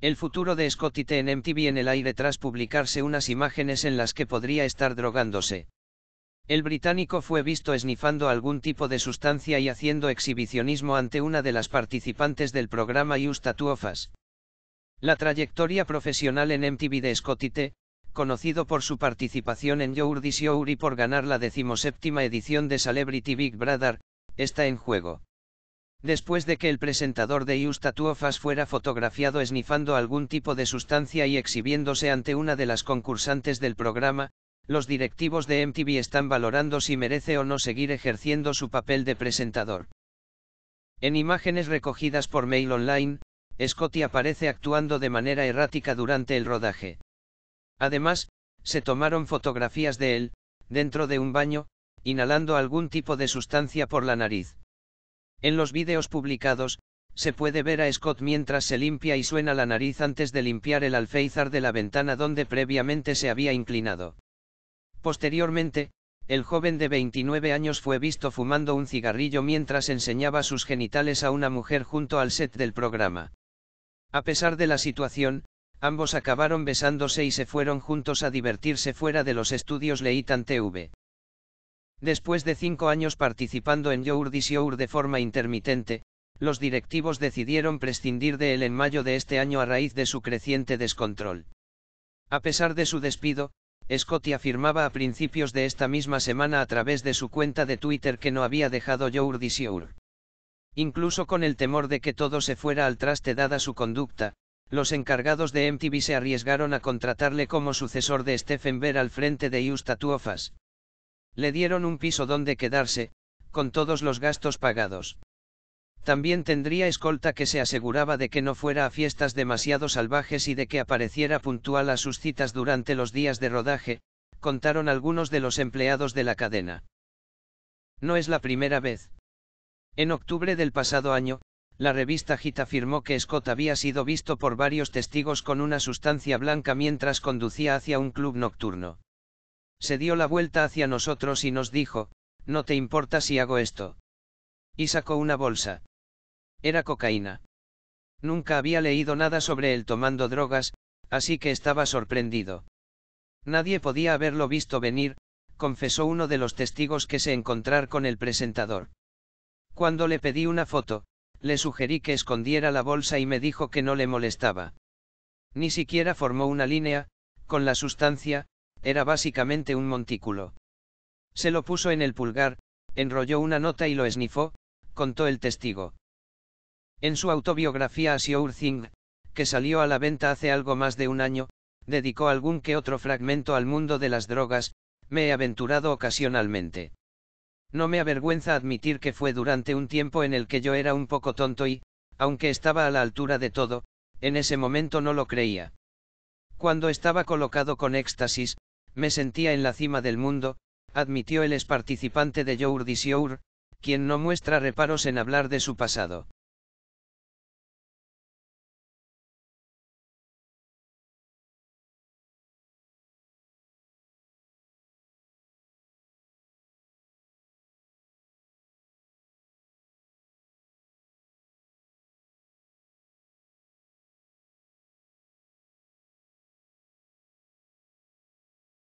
El futuro de Scotty T en MTV en el aire tras publicarse unas imágenes en las que podría estar drogándose. El británico fue visto esnifando algún tipo de sustancia y haciendo exhibicionismo ante una de las participantes del programa Yustatuofas. La trayectoria profesional en MTV de Scotty conocido por su participación en Your This y por ganar la decimoséptima edición de Celebrity Big Brother, está en juego. Después de que el presentador de Ius Tatuofas fuera fotografiado esnifando algún tipo de sustancia y exhibiéndose ante una de las concursantes del programa, los directivos de MTV están valorando si merece o no seguir ejerciendo su papel de presentador. En imágenes recogidas por Mail Online, Scotty aparece actuando de manera errática durante el rodaje. Además, se tomaron fotografías de él, dentro de un baño, inhalando algún tipo de sustancia por la nariz. En los vídeos publicados, se puede ver a Scott mientras se limpia y suena la nariz antes de limpiar el alféizar de la ventana donde previamente se había inclinado. Posteriormente, el joven de 29 años fue visto fumando un cigarrillo mientras enseñaba sus genitales a una mujer junto al set del programa. A pesar de la situación, ambos acabaron besándose y se fueron juntos a divertirse fuera de los estudios Leitan TV. Después de cinco años participando en Your de forma intermitente, los directivos decidieron prescindir de él en mayo de este año a raíz de su creciente descontrol. A pesar de su despido, Scotty afirmaba a principios de esta misma semana a través de su cuenta de Twitter que no había dejado Your Incluso con el temor de que todo se fuera al traste dada su conducta, los encargados de MTV se arriesgaron a contratarle como sucesor de Stephen Bear al frente de Eustatuofas. Le dieron un piso donde quedarse, con todos los gastos pagados. También tendría escolta que se aseguraba de que no fuera a fiestas demasiado salvajes y de que apareciera puntual a sus citas durante los días de rodaje, contaron algunos de los empleados de la cadena. No es la primera vez. En octubre del pasado año, la revista Gita afirmó que Scott había sido visto por varios testigos con una sustancia blanca mientras conducía hacia un club nocturno se dio la vuelta hacia nosotros y nos dijo, no te importa si hago esto. Y sacó una bolsa. Era cocaína. Nunca había leído nada sobre él tomando drogas, así que estaba sorprendido. Nadie podía haberlo visto venir, confesó uno de los testigos que se encontrar con el presentador. Cuando le pedí una foto, le sugerí que escondiera la bolsa y me dijo que no le molestaba. Ni siquiera formó una línea, con la sustancia, era básicamente un montículo. Se lo puso en el pulgar, enrolló una nota y lo esnifó, contó el testigo. En su autobiografía a que salió a la venta hace algo más de un año, dedicó algún que otro fragmento al mundo de las drogas, me he aventurado ocasionalmente. No me avergüenza admitir que fue durante un tiempo en el que yo era un poco tonto y, aunque estaba a la altura de todo, en ese momento no lo creía. Cuando estaba colocado con éxtasis, me sentía en la cima del mundo, admitió el ex participante de Jour Your, quien no muestra reparos en hablar de su pasado.